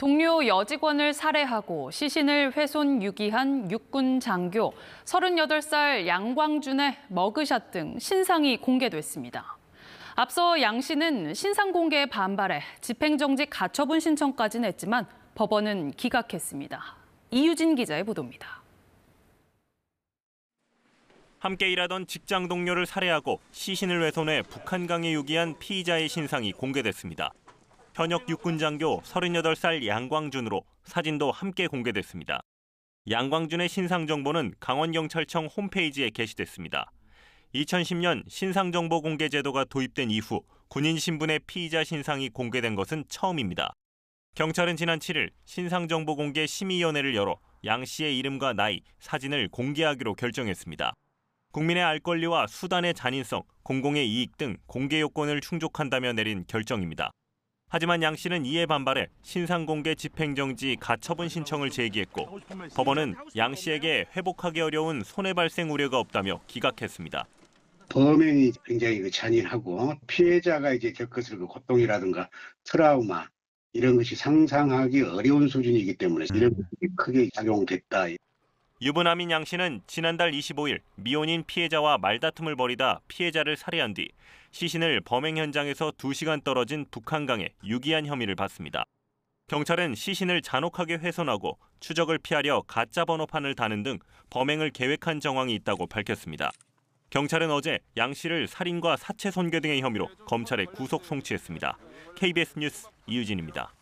동료 여직원을 살해하고 시신을 훼손 유기한 육군 장교 38살 양광준의 머그샷 등 신상이 공개됐습니다. 앞서 양 씨는 신상 공개에 반발해 집행정지 가처분 신청까지 냈지만 법원은 기각했습니다. 이유진 기자의 보도입니다. 함께 일하던 직장 동료를 살해하고 시신을 훼손해 북한강에 유기한 피의자의 신상이 공개됐습니다. 현역 육군 장교 38살 양광준으로 사진도 함께 공개됐습니다. 양광준의 신상 정보는 강원경찰청 홈페이지에 게시됐습니다. 2010년 신상 정보 공개 제도가 도입된 이후 군인 신분의 피의자 신상이 공개된 것은 처음입니다. 경찰은 지난 7일 신상 정보 공개 심의위원회를 열어 양 씨의 이름과 나이, 사진을 공개하기로 결정했습니다. 국민의 알 권리와 수단의 잔인성, 공공의 이익 등 공개 요건을 충족한다며 내린 결정입니다. 하지만 양 씨는 이에 반발해 신상공개 집행정지 가처분 신청을 제기했고 법원은 양 씨에게 회복하기 어려운 손해발생 우려가 없다며 기각했습니다. 범행이 굉장히 잔인하고 피해자가 이제 겪었을 그 고통이라든가 트라우마 이런 것이 상상하기 어려운 수준이기 때문에 이런 것이 크게 작용됐다. 유부남인 양 씨는 지난달 25일 미혼인 피해자와 말다툼을 벌이다 피해자를 살해한 뒤 시신을 범행 현장에서 2시간 떨어진 북한강에 유기한 혐의를 받습니다. 경찰은 시신을 잔혹하게 훼손하고 추적을 피하려 가짜 번호판을 다는 등 범행을 계획한 정황이 있다고 밝혔습니다. 경찰은 어제 양 씨를 살인과 사체 손괴 등의 혐의로 검찰에 구속 송치했습니다. KBS 뉴스 이유진입니다.